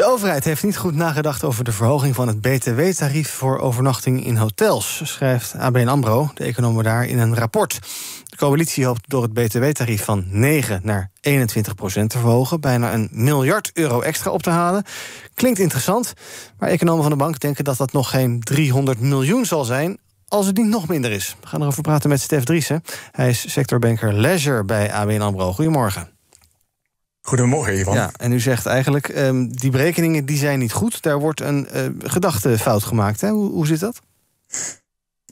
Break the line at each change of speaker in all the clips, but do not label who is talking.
De overheid heeft niet goed nagedacht over de verhoging van het BTW-tarief voor overnachting in hotels, schrijft ABN Amro, de econoom daar, in een rapport. De coalitie hoopt door het BTW-tarief van 9 naar 21 procent te verhogen, bijna een miljard euro extra op te halen. Klinkt interessant, maar economen van de bank denken dat dat nog geen 300 miljoen zal zijn, als het niet nog minder is. We gaan erover praten met Stef Driessen. Hij is sectorbanker Leisure bij ABN AMRO. Goedemorgen. Goedemorgen, Ivan. Ja, en u zegt eigenlijk, um, die berekeningen die zijn niet goed. Daar wordt een eh, gedachtefout gemaakt. Hè? Hoe, hoe zit dat?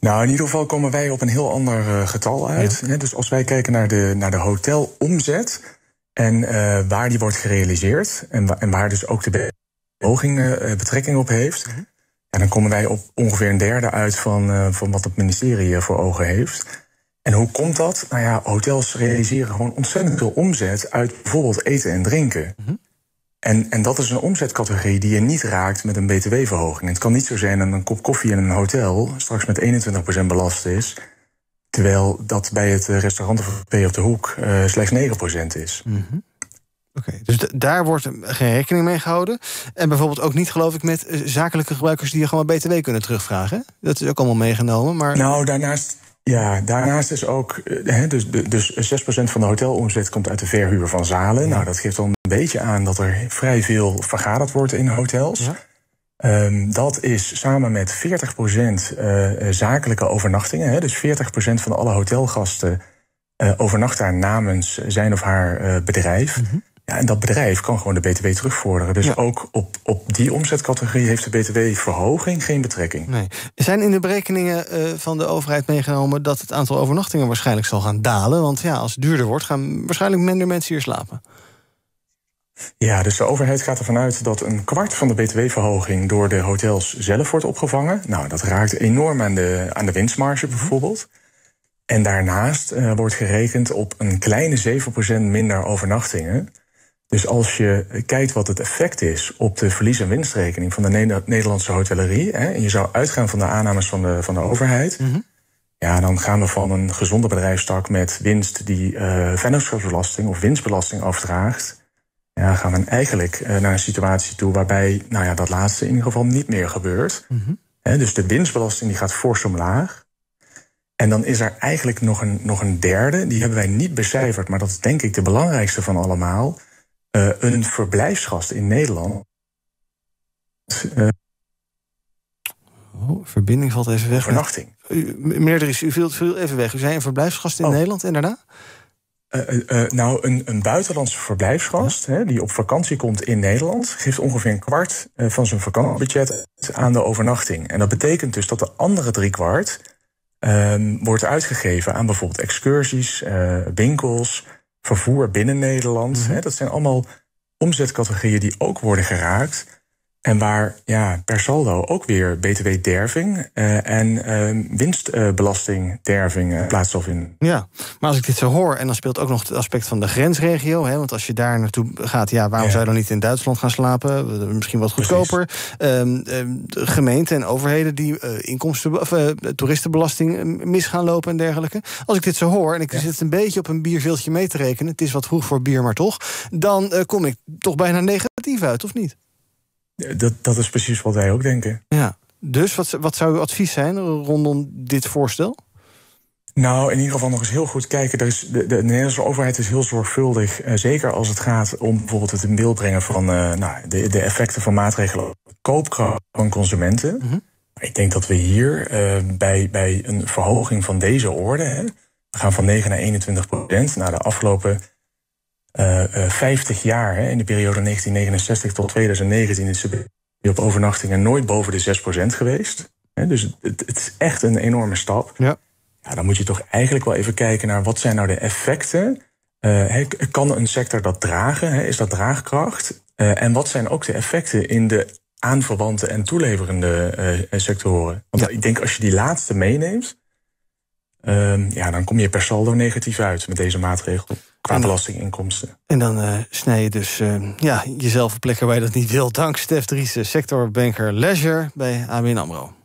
Nou, in ieder geval komen wij op een heel ander eh, getal uit. Dus als wij kijken naar de, naar de hotelomzet en eh, waar die wordt gerealiseerd... en, en waar dus ook de beoging betrekking op heeft... Mhm. Ja, dan komen wij op ongeveer een derde uit van, van wat het ministerie voor ogen heeft... En hoe komt dat? Nou ja, hotels realiseren gewoon ontzettend veel omzet uit bijvoorbeeld eten en drinken. Mhm. En, en dat is een omzetcategorie die je niet raakt met een btw-verhoging. Het kan niet zo zijn dat een kop koffie in een hotel straks met 21% belast is. Terwijl dat bij het eh, restaurant of P op de hoek uh, slechts 9% is. Mhm. Oké, dus daar
wordt geen rekening mee gehouden. En bijvoorbeeld ook niet, geloof ik, met eh, zakelijke gebruikers die je gewoon BTW kunnen
terugvragen. Dat is ook allemaal meegenomen. Maar... Nou, daarnaast ja, daarnaast is ook, eh, hè, dus, dus 6% van de hotelomzet komt uit de verhuur van zalen. Nou, dat geeft al een beetje aan dat er vrij veel vergaderd wordt in hotels. Ehm, dat is samen met 40% uh, eh, eh, zakelijke overnachtingen. Hè, dus 40% van alle hotelgasten uh, overnacht daar namens zijn of haar bedrijf. Mhm. Ja, en dat bedrijf kan gewoon de BTW terugvorderen. Dus ook op, op die omzetcategorie heeft de BTW-verhoging geen betrekking.
Nee. Zijn in de berekeningen eh, van de overheid meegenomen dat het aantal overnachtingen waarschijnlijk zal gaan dalen? Want ja, als het duurder wordt, gaan waarschijnlijk minder mensen hier slapen.
Ja, dus de overheid gaat ervan uit dat een kwart van de btw-verhoging door de hotels zelf wordt opgevangen. Nou, dat raakt enorm aan de, aan de winstmarge mhm. bijvoorbeeld. En daarnaast eh, wordt gerekend op een kleine 7% minder overnachtingen. Dus als je kijkt wat het effect is op de verlies- en winstrekening van de Nederlandse hotellerie, hè, en je zou uitgaan van de aannames van de, van de overheid, mhm. ja, dan gaan we van een gezonde bedrijfstak met winst die uh, vennootschapsbelasting of winstbelasting afdraagt, ja, gaan we eigenlijk eh, naar een situatie toe waarbij nou ja, dat laatste in ieder geval niet meer gebeurt. Mhm. hè, dus de winstbelasting die gaat fors omlaag. En dan is er eigenlijk nog een, nog een derde, die hebben wij niet becijferd, maar dat is denk ik de belangrijkste van allemaal. Eh, een verblijfsgast in Nederland. Eh, oh, verbinding
valt even weg. Vernachting.
U, meerdere is, u viel, viel, even weg. U zei een verblijfsgast in oh. Nederland en daarna? Eh, nou, een, een, buitenlandse verblijfsgast hè, die op vakantie komt in Nederland, geeft ongeveer een kwart van zijn vakantiebudget aan de overnachting. En dat betekent dus dat de andere drie kwart ehm, wordt uitgegeven aan bijvoorbeeld excursies, winkels, vervoer binnen Nederland. Mhm. hè, dat zijn allemaal omzetcategorieën die ook worden geraakt. En waar ja, per saldo ook weer btw-derving eh, en uh, eh, winstbelasting-derving eh, plaats plaatsstof in.
Ja, maar als ik dit zo hoor, en dan speelt ook nog het aspect van de grensregio. Hè, want als je daar naartoe gaat, ja, waarom zou je dan niet in Duitsland gaan slapen? Misschien wat goedkoper. Ehm, ehm, gemeenten en overheden die inkomsten, of, toeristenbelasting mis gaan lopen en dergelijke. Als ik dit zo hoor, en ik zit een beetje op een bierveeltje mee te rekenen, het is wat vroeg voor bier, maar toch, dan kom ik toch bijna
negatief uit, of niet? Dat, dat is precies wat wij ook denken. Ja. Dus wat, wat zou uw advies zijn rondom dit voorstel? Nou, in ieder geval nog eens heel goed kijken. de, de, Nederlandse overheid is heel zorgvuldig. Eh, zeker als het gaat om bijvoorbeeld het in beeld brengen van eh, nou, de, de, effecten van maatregelen op koopkracht van consumenten. Mhm. Ik denk dat we hier eh, bij, bij een verhoging van deze orde, hè, we gaan van 9 naar 21 procent. Nou, de afgelopen uh, eh, 50 eh, jaar hè, in de periode 1969 tot 2019 is de op overnachtingen nooit boven de 6% geweest. Hè, dus het, het, is echt een enorme stap. Ja. ja. dan moet je toch eigenlijk wel even kijken naar wat zijn nou de effecten. Uh, kan een sector dat dragen? Hè, is dat draagkracht? en wat zijn ook de effecten in de aanverwante en toeleverende sectoren? Want ik denk als je die laatste meeneemt, ehm, ja, dan kom je per saldo negatief uit met deze maatregel. Qua belastinginkomsten.
En dan uh, snij je dus eh, ja, jezelf op plekken waar je dat niet wil. Dank Stef Driessen, sectorbanker Leisure bij ABN AMRO.